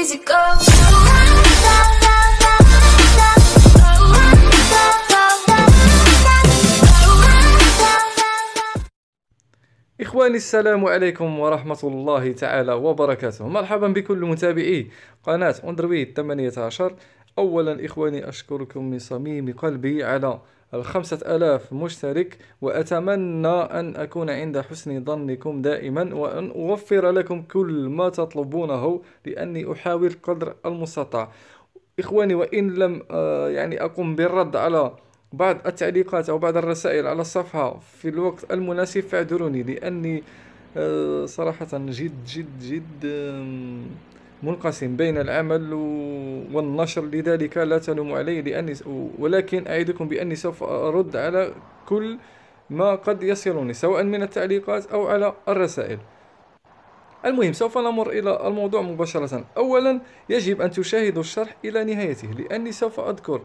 easy go. إخواني السلام عليكم ورحمة الله تعالى وبركاته مرحبا بكل متابعي قناة أندرويد 18 أولا إخواني أشكركم من صميم قلبي على الخمسة ألاف مشترك وأتمنى أن أكون عند حسن ظنكم دائما وأن أوفر لكم كل ما تطلبونه لأني أحاول قدر المستطاع إخواني وإن لم آه، يعني أقوم بالرد على بعض التعليقات أو بعض الرسائل على الصفحة في الوقت المناسب فاعذروني لأني آه، صراحة جد جد جد منقسم بين العمل والنشر لذلك لا تلوم علي لأني ولكن أعدكم بأني سوف أرد على كل ما قد يصلني سواء من التعليقات أو على الرسائل المهم سوف نمر إلى الموضوع مباشرة أولا يجب أن تشاهدوا الشرح إلى نهايته لأني سوف أذكر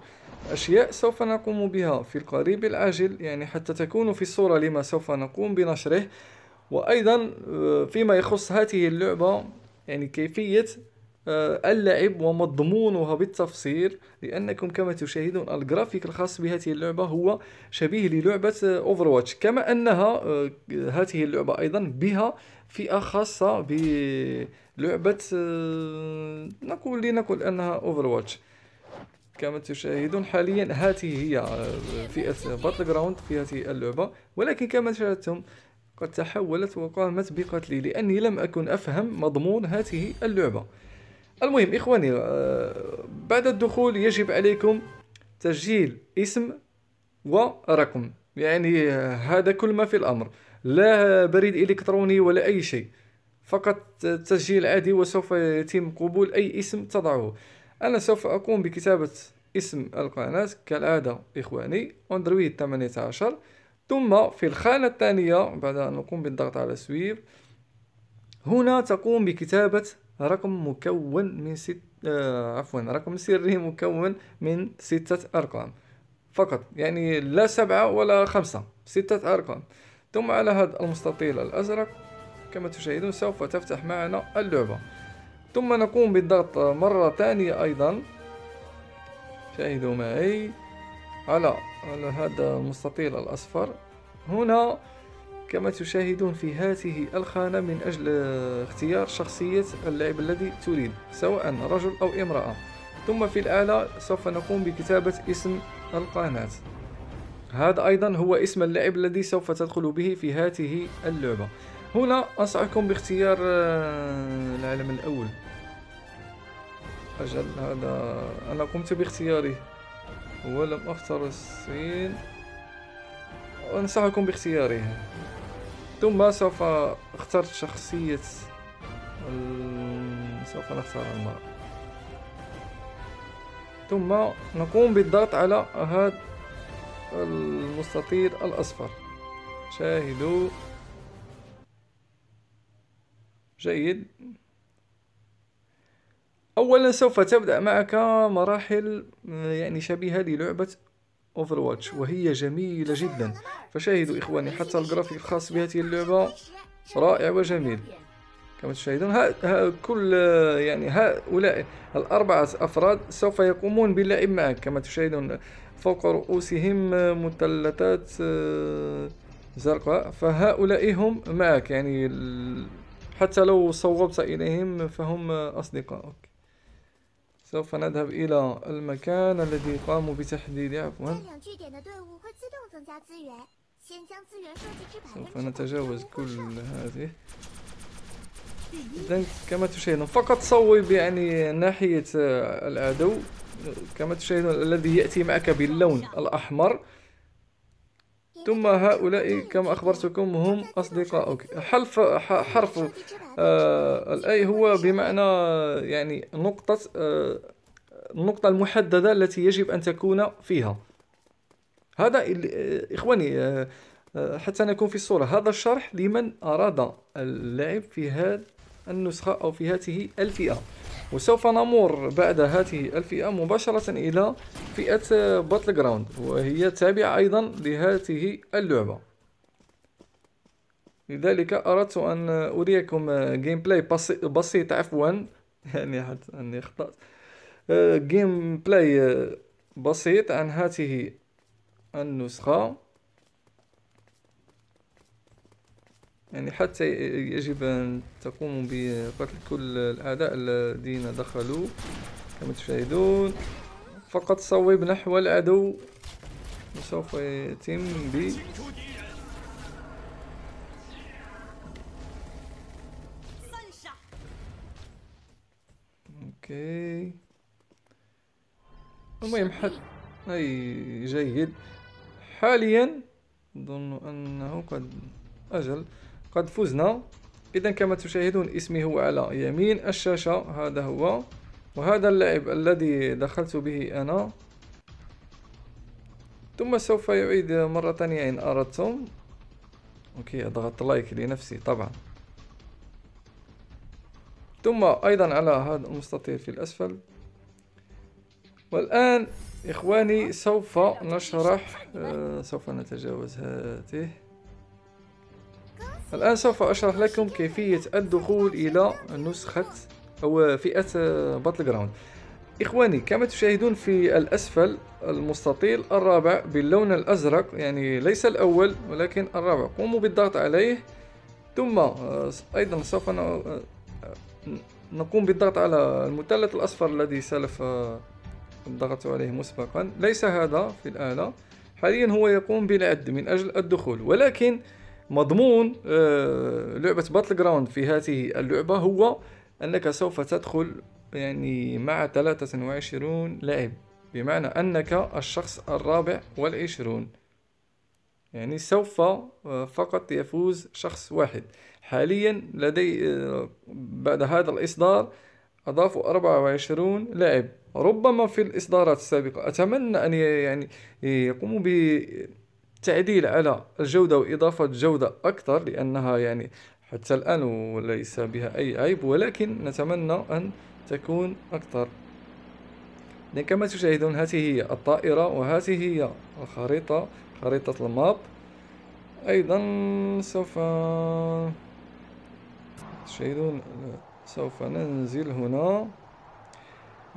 أشياء سوف نقوم بها في القريب العاجل يعني حتى تكونوا في الصورة لما سوف نقوم بنشره وأيضا آه، فيما يخص هذه اللعبة يعني كيفية آه، اللعب ومضمونها بالتفصيل لأنكم كما تشاهدون الجرافيك الخاص بهذه اللعبة هو شبيه للعبة أوفرواتش كما أنها آه، هذه اللعبة أيضا بها فئة خاصة بلعبة آه، نقول لنقول أنها أوفرواتش كما تشاهدون حاليا هذه هي فئة باتل جراوند في هذه اللعبة ولكن كما شاهدتم قد تحولت وقامت بقتلي لأني لم أكن أفهم مضمون هذه اللعبة المهم إخواني آه، بعد الدخول يجب عليكم تسجيل اسم ورقم يعني آه، هذا كل ما في الأمر لا بريد إلكتروني ولا أي شيء فقط تسجيل عادي وسوف يتم قبول أي اسم تضعه أنا سوف أقوم بكتابة اسم القناة كالعادة إخواني أندرويد 18 ثم في الخانة الثانية بعد أن نقوم بالضغط على سويف هنا تقوم بكتابة رقم مكون من ست آه عفوا رقم سري مكون من ستة أرقام فقط يعني لا سبعة ولا خمسة ستة أرقام ثم على هذا المستطيل الأزرق كما تشاهدون سوف تفتح معنا اللعبة ثم نقوم بالضغط مرة ثانية أيضا شاهدوا معي على على هذا المستطيل الأصفر هنا كما تشاهدون في هذه الخانة من أجل اختيار شخصية اللاعب الذي تريد سواء رجل أو امرأة ثم في الأعلى سوف نقوم بكتابة اسم القناة هذا أيضا هو اسم اللاعب الذي سوف تدخل به في هذه اللعبة هنا أنصحكم باختيار آه، العالم الأول أجل هذا أنا قمت باختياره ولم أختر الصين أنصحكم باختيارها ثم سوف اخترت شخصية ال... سوف نختار المرأة ثم نقوم بالضغط على هذا المستطيل الأصفر شاهدوا جيد اولا سوف تبدا معك مراحل آه، يعني شبيهه للعبه اوفرواتش وهي جميله جدا فشاهدوا اخواني حتى الجرافيك الخاص بهذه اللعبه رائع وجميل كما تشاهدون ها, ها كل يعني هؤلاء الأربعة أفراد سوف يقومون باللعب معك كما تشاهدون فوق رؤوسهم مثلثات آه، زرقاء فهؤلاء هم معك يعني حتى لو صوبت إليهم فهم أصدقائك سوف نذهب إلى المكان الذي قاموا بتحديده عفوا سوف نتجاوز كل هذه إذا كما تشاهدون فقط صوب يعني ناحية العدو كما تشاهدون الذي يأتي معك باللون الأحمر ثم هؤلاء كما أخبرتكم هم أصدقائك حرف حرف آه الأي هو بمعنى يعني نقطة آه النقطة المحددة التي يجب أن تكون فيها هذا آه، إخواني آه, آه، حتى نكون في الصورة هذا الشرح لمن أراد اللعب في هذا النسخة أو في هذه الفئة وسوف نمر بعد هذه الفئة مباشرة إلى فئة باتل جراوند وهي تابعة أيضا لهذه اللعبة لذلك أردت أن أريكم جيم بلاي بسيط عفوا يعني حتى أني أخطأت جيم آه، بلاي بسيط عن هذه النسخة يعني حتى يجب أن تقوموا بقتل كل الأعداء الذين دخلوا كما تشاهدون فقط صوب نحو العدو وسوف يتم ب اوكي المهم حد اي جيد حاليا اظن انه قد اجل قد فزنا نعم. إذا كما تشاهدون اسمي هو على يمين الشاشة هذا هو وهذا اللاعب الذي دخلت به أنا ثم سوف يعيد مرة ثانية إن أردتم أوكي أضغط لايك لنفسي طبعا ثم أيضا على هذا المستطيل في الأسفل والآن إخواني سوف نشرح آه سوف نتجاوز هاته الآن سوف أشرح لكم كيفية الدخول إلى نسخة أو فئة باتل جراوند إخواني كما تشاهدون في الأسفل المستطيل الرابع باللون الأزرق يعني ليس الأول ولكن الرابع قوموا بالضغط عليه ثم آه، أيضا سوف آه، نقوم بالضغط على المثلث الأصفر الذي سلف آه، الضغط عليه مسبقا ليس هذا في الآلة حاليا هو يقوم بالعد من أجل الدخول ولكن مضمون آه، لعبة باتل جراوند في هذه اللعبة هو أنك سوف تدخل يعني مع 23 لاعب بمعنى أنك الشخص الرابع والعشرون يعني سوف آه، فقط يفوز شخص واحد حاليا لدي آه، بعد هذا الإصدار أضافوا 24 لاعب ربما في الإصدارات السابقة أتمنى أن يعني يقوموا ب التعديل على الجودة وإضافة جودة أكثر لأنها يعني حتى الآن وليس بها أي عيب ولكن نتمنى أن تكون أكثر كما تشاهدون هذه هي الطائرة وهذه هي الخريطة خريطة الماب أيضا سوف تشاهدون سوف ننزل هنا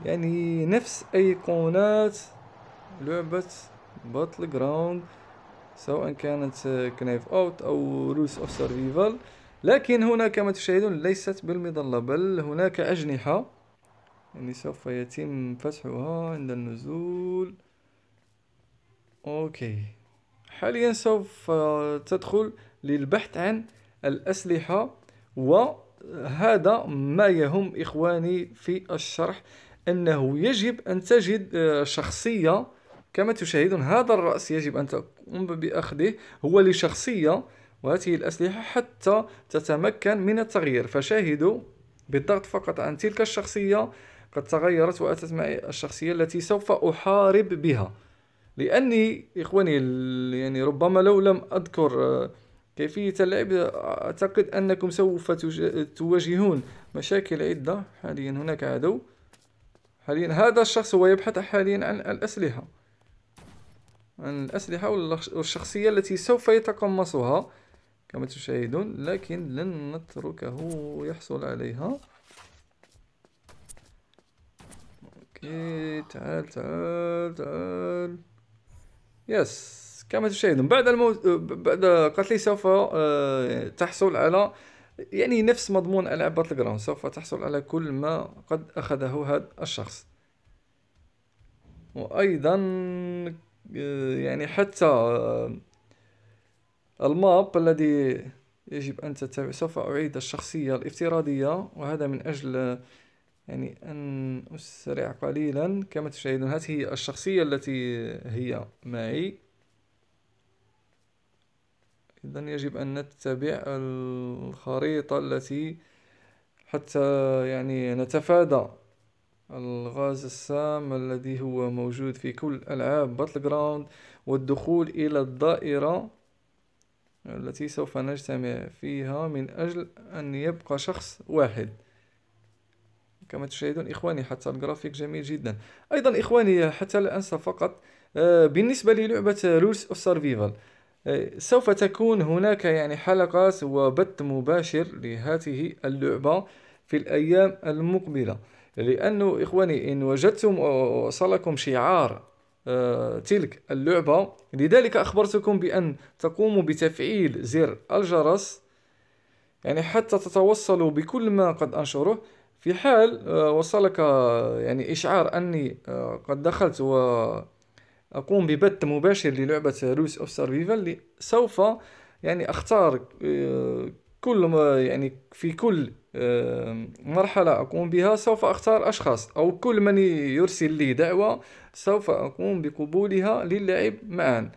يعني نفس أيقونات لعبة باتل جراوند سواء كانت آه، كنايف اوت او روس اوف سرفيفال لكن هنا كما تشاهدون ليست بالمظلة بل هناك أجنحة يعني سوف يتم فتحها عند النزول أوكي حاليا سوف تدخل للبحث عن الأسلحة وهذا ما يهم إخواني في الشرح أنه يجب أن تجد آه، شخصية كما تشاهدون هذا الرأس يجب أن تقوم بأخذه هو لشخصية وهذه الأسلحة حتى تتمكن من التغيير فشاهدوا بالضغط فقط عن تلك الشخصية قد تغيرت وأتت معي الشخصية التي سوف أحارب بها لأني إخواني يعني ربما لو لم أذكر آه، كيفية اللعب أعتقد أنكم سوف تواجهون مشاكل عدة حاليا هناك عدو حاليا هذا الشخص هو يبحث حاليا عن الأسلحة عن الأسلحة والشخصية التي سوف يتقمصها كما تشاهدون لكن لن نتركه يحصل عليها اوكي تعال تعال تعال يس كما تشاهدون بعد الموت بعد قتلي سوف آه، تحصل على يعني نفس مضمون العاب باتل جراوند سوف تحصل على كل ما قد اخذه هذا الشخص وايضا آه، يعني حتى آه، الماب الذي يجب أن تتبع سوف أعيد الشخصية الافتراضية وهذا من أجل يعني أن أسرع قليلا كما تشاهدون هذه الشخصية التي هي معي إذا يجب أن نتبع الخريطة التي حتى يعني نتفادى الغاز السام الذي هو موجود في كل ألعاب باتل جراوند والدخول إلى الدائرة التي سوف نجتمع فيها من أجل أن يبقى شخص واحد كما تشاهدون إخواني حتى الجرافيك جميل جدا أيضا إخواني حتى لا أنسى فقط آه، بالنسبة للعبة روس أوف سرفيفال سوف تكون هناك يعني حلقات وبث مباشر لهذه اللعبة في الأيام المقبلة لأنه إخواني إن وجدتم وصلكم شعار آه، تلك اللعبة لذلك أخبرتكم بأن تقوموا بتفعيل زر الجرس يعني حتى تتوصلوا بكل ما قد أنشره في حال آه، وصلك يعني إشعار أني آه، قد دخلت و أقوم ببث مباشر للعبة روس أوف سرفيفال سوف يعني أختار كل ما يعني في كل مرحلة أقوم بها سوف أختار أشخاص أو كل من يرسل لي دعوة سوف أقوم بقبولها للعب معا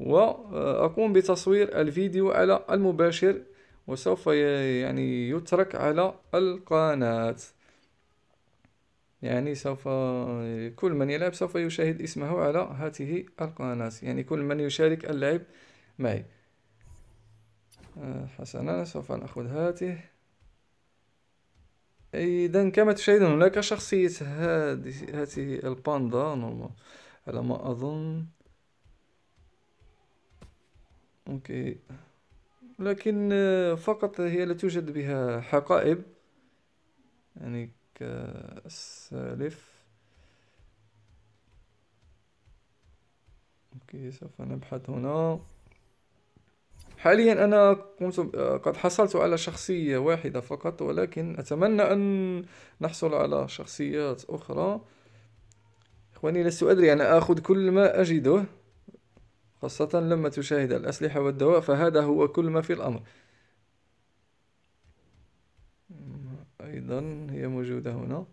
وأقوم آه، بتصوير الفيديو على المباشر وسوف يعني يترك على القناة يعني سوف كل من يلعب سوف يشاهد اسمه على هذه القناة يعني كل من يشارك اللعب معي آه، حسنا سوف نأخذ هاته اذا كما تشاهدون هناك شخصيه هذه هذه الباندا نورمال على ما اظن اوكي لكن آه، فقط هي لا توجد بها حقائب يعني كالسالف اوكي سوف نبحث هنا حاليا أنا قمت آه، قد حصلت على شخصية واحدة فقط ولكن أتمنى أن نحصل على شخصيات أخرى إخواني لست أدري أنا آخذ كل ما أجده خاصة لما تشاهد الأسلحة والدواء فهذا هو كل ما في الأمر أيضا هي موجودة هنا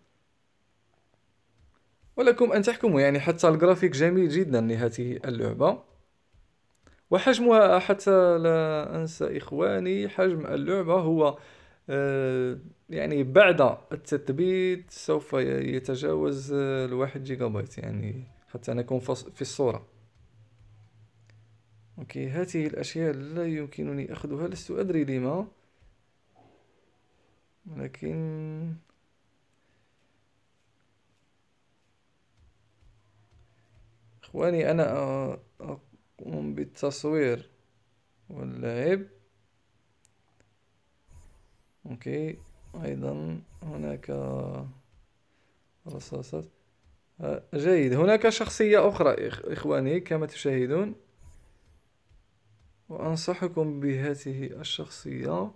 ولكم أن تحكموا يعني حتى الجرافيك جميل جدا لهذه اللعبة وحجمها حتى لا أنسى إخواني حجم اللعبة هو آه، يعني بعد التثبيت سوف يتجاوز آه، الواحد جيجا بايت يعني حتى نكون في الصورة أوكي هذه الأشياء لا يمكنني أخذها لست أدري لما لكن إخواني أنا آه، تقوم بالتصوير واللعب اوكي ايضا هناك رصاصات آه، جيد هناك شخصية أخرى إخواني كما تشاهدون وأنصحكم بهذه الشخصية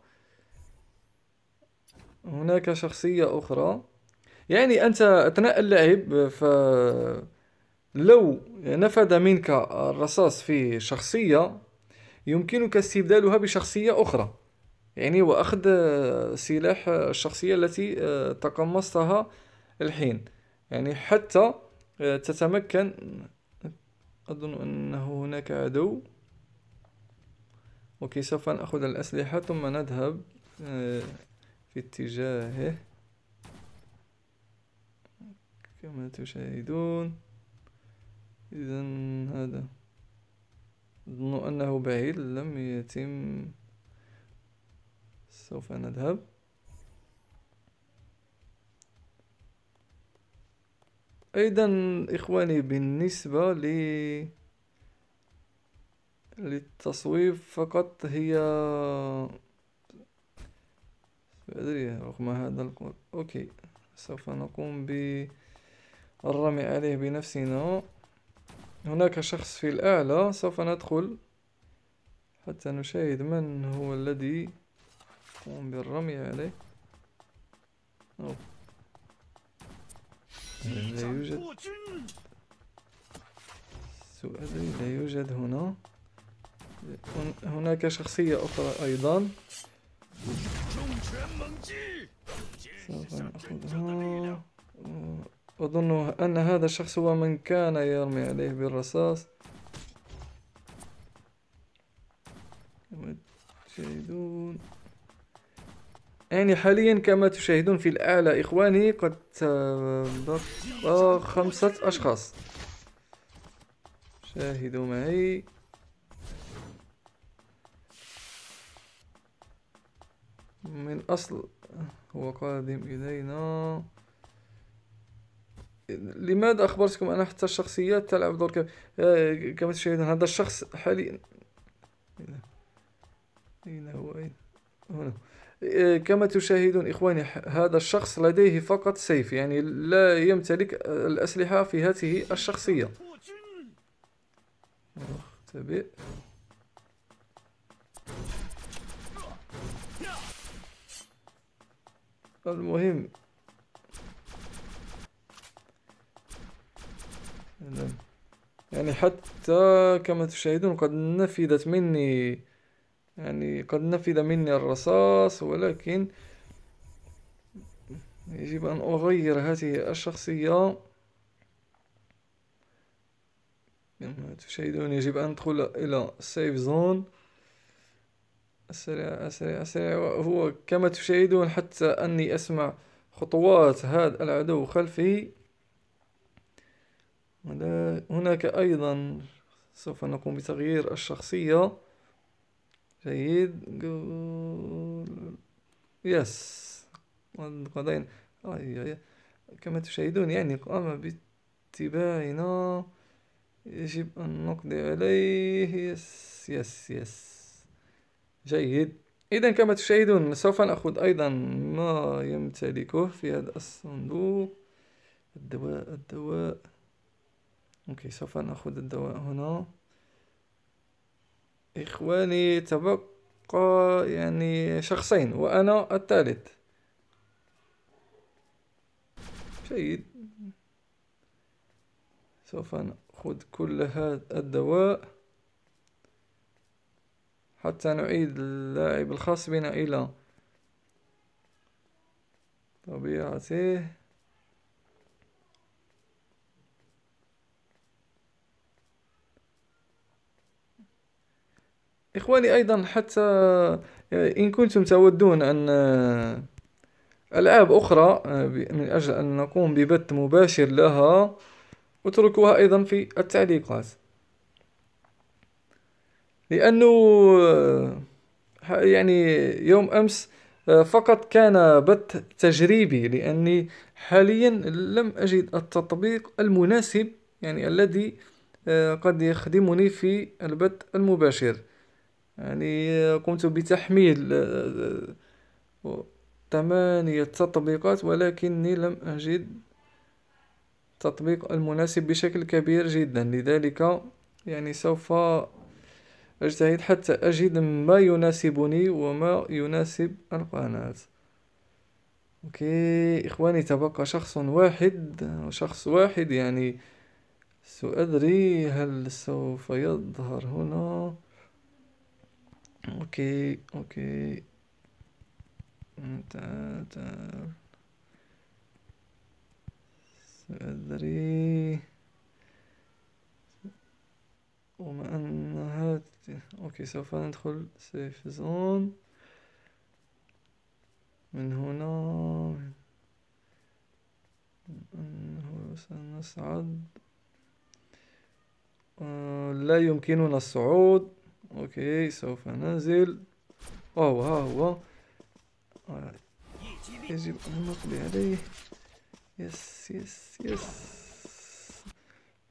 هناك شخصية أخرى يعني أنت أثناء اللعب ف لو نفذ منك الرصاص في شخصية يمكنك استبدالها بشخصية أخرى يعني وأخذ سلاح الشخصية التي آه، تقمصتها الحين يعني حتى آه، تتمكن أظن أنه هناك عدو أوكي سوف نأخذ الأسلحة ثم نذهب آه، في اتجاهه كما تشاهدون اذا هذا اظن انه بعيد لم يتم سوف نذهب ايضا اخواني بالنسبة لي للتصويب فقط هي أدري رغم هذا القول أوكي سوف نقوم بالرمي عليه بنفسنا هناك شخص في الأعلى سوف ندخل حتى نشاهد من هو الذي قوم بالرمي عليه أوه. لا يوجد سؤالي لا يوجد هنا هناك شخصية أخرى أيضا سوف نأخذها أظن أن هذا الشخص هو من كان يرمي عليه بالرصاص تشاهدون يعني حاليا كما تشاهدون في الآلة إخواني قد تبقى خمسة أشخاص شاهدوا معي من أصل هو قادم إلينا لماذا أخبرتكم أن حتى الشخصيات تلعب دور آه، كما تشاهدون هذا الشخص حاليا أين هو أين هنا آه، كما تشاهدون إخواني هذا الشخص لديه فقط سيف يعني لا يمتلك الأسلحة في هذه الشخصية اختبئ المهم نعم. يعني حتى كما تشاهدون قد نفذت مني يعني قد نفذ مني الرصاص ولكن يجب أن أغير هذه الشخصية كما تشاهدون يجب أن أدخل إلى سيف زون أسرع أسرع أسرع هو كما تشاهدون حتى أني أسمع خطوات هذا العدو خلفي هناك أيضا سوف نقوم بتغيير الشخصية جيد يس قضينا كما تشاهدون يعني قام باتباعنا يجب أن نقضي عليه يس يس يس جيد إذا كما تشاهدون سوف نأخذ أيضا ما يمتلكه في هذا الصندوق الدواء الدواء اوكي سوف نأخذ الدواء هنا إخواني تبقى يعني شخصين وأنا الثالث جيد سوف نأخذ كل هذا الدواء حتى نعيد اللاعب الخاص بنا إلى طبيعته إخواني أيضا حتى آه، إن كنتم تودون أن آه، ألعاب أخرى آه، من أجل أن نقوم ببث مباشر لها اتركوها أيضا في التعليقات لأنه يعني يوم أمس فقط كان بث تجريبي لأني حاليا لم أجد التطبيق المناسب يعني الذي قد يخدمني في البث المباشر يعني قمت بتحميل آه، آه، ثمانية تطبيقات ولكني لم أجد التطبيق المناسب بشكل كبير جدا لذلك يعني سوف أجتهد حتى أجد ما يناسبني وما يناسب القناة أوكي إخواني تبقى شخص واحد شخص واحد يعني سأدري هل سوف يظهر هنا اوكي اوكي سأدري وما أنها أوكي سوف ندخل سيف زون من هنا أنه سنصعد آه، لا يمكننا الصعود اوكي سوف ننزل ها هو ها هو يجب ان نقضي عليه يس يس يس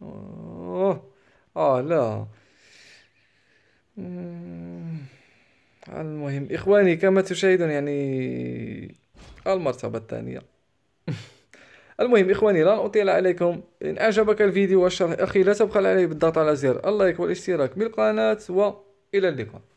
اوه اه لا آه، المهم إخواني كما تشاهدون يعني المرتبة الثانية المهم إخواني لا أطيل عليكم إن أعجبك الفيديو والشرح أخي لا تبخل عليه بالضغط على زر اللايك والاشتراك بالقناة و इधर देखो